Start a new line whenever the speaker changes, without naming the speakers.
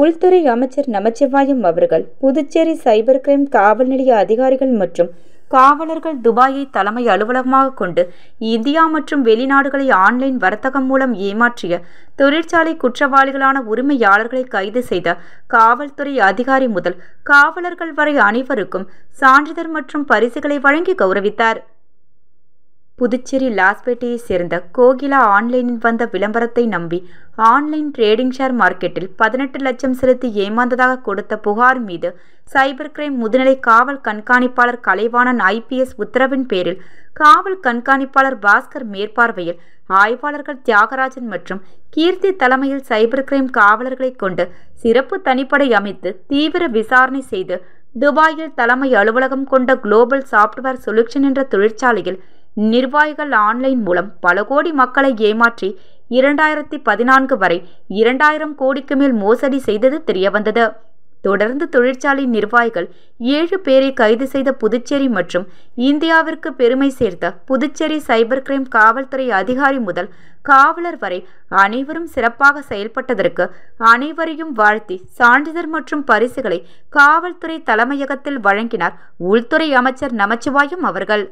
உள்துறை அமைச்சர் நமச்சிவாயம் அவர்கள் புதுச்சேரி சைபர் கிரைம் காவல் நிலைய அதிகாரிகள் மற்றும் காவலர்கள் துபாயை தலைமை அலுவலகமாக கொண்டு இந்தியா மற்றும் வெளிநாடுகளை ஆன்லைன் வர்த்தகம் மூலம் ஏமாற்றிய தொழிற்சாலை குற்றவாளிகளான உரிமையாளர்களை கைது செய்த காவல்துறை அதிகாரி முதல் காவலர்கள் வரை அனைவருக்கும் சான்றிதழ் மற்றும் பரிசுகளை வழங்கி கௌரவித்தார் புதுச்சேரி லாஸ்பேட்டையை சேர்ந்த கோகிலா ஆன்லைனில் வந்த விளம்பரத்தை நம்பி ஆன்லைன் ட்ரேடிங் ஷேர் மார்க்கெட்டில் பதினெட்டு லட்சம் செலுத்தி ஏமாந்ததாக கொடுத்த புகார் மீது சைபர் கிரைம் முதுநிலை காவல் கண்காணிப்பாளர் கலைவாணன் ஐபிஎஸ் உத்தரவின் பேரில் காவல் கண்காணிப்பாளர் பாஸ்கர் மேற்பார்வையில் ஆய்வாளர்கள் தியாகராஜன் மற்றும் கீர்த்தி தலைமையில் சைபர் கிரைம் காவலர்களை கொண்டு சிறப்பு தனிப்படை அமைத்து தீவிர விசாரணை செய்து துபாயில் தலைமை அலுவலகம் கொண்ட குளோபல் சாப்ட்வேர் சொல்யூஷன் என்ற தொழிற்சாலையில் நிர்வாகிகள் ஆன்லைன் மூலம் பல கோடி மக்களை ஏமாற்றி இரண்டாயிரத்தி பதினான்கு வரை இரண்டாயிரம் கோடிக்கு மேல் மோசடி செய்தது தெரியவந்தது தொடர்ந்து தொழிற்சாலை நிர்வாகிகள் ஏழு பேரை கைது செய்த புதுச்சேரி மற்றும் இந்தியாவிற்கு பெருமை சேர்த்த புதுச்சேரி சைபர் கிரைம் காவல்துறை அதிகாரி முதல் காவலர் வரை அனைவரும் சிறப்பாக செயல்பட்டதற்கு அனைவரையும் வாழ்த்தி சான்றிதழ் மற்றும் பரிசுகளை காவல்துறை தலைமையகத்தில் வழங்கினார் உள்துறை அமைச்சர் நமச்சிவாயம் அவர்கள்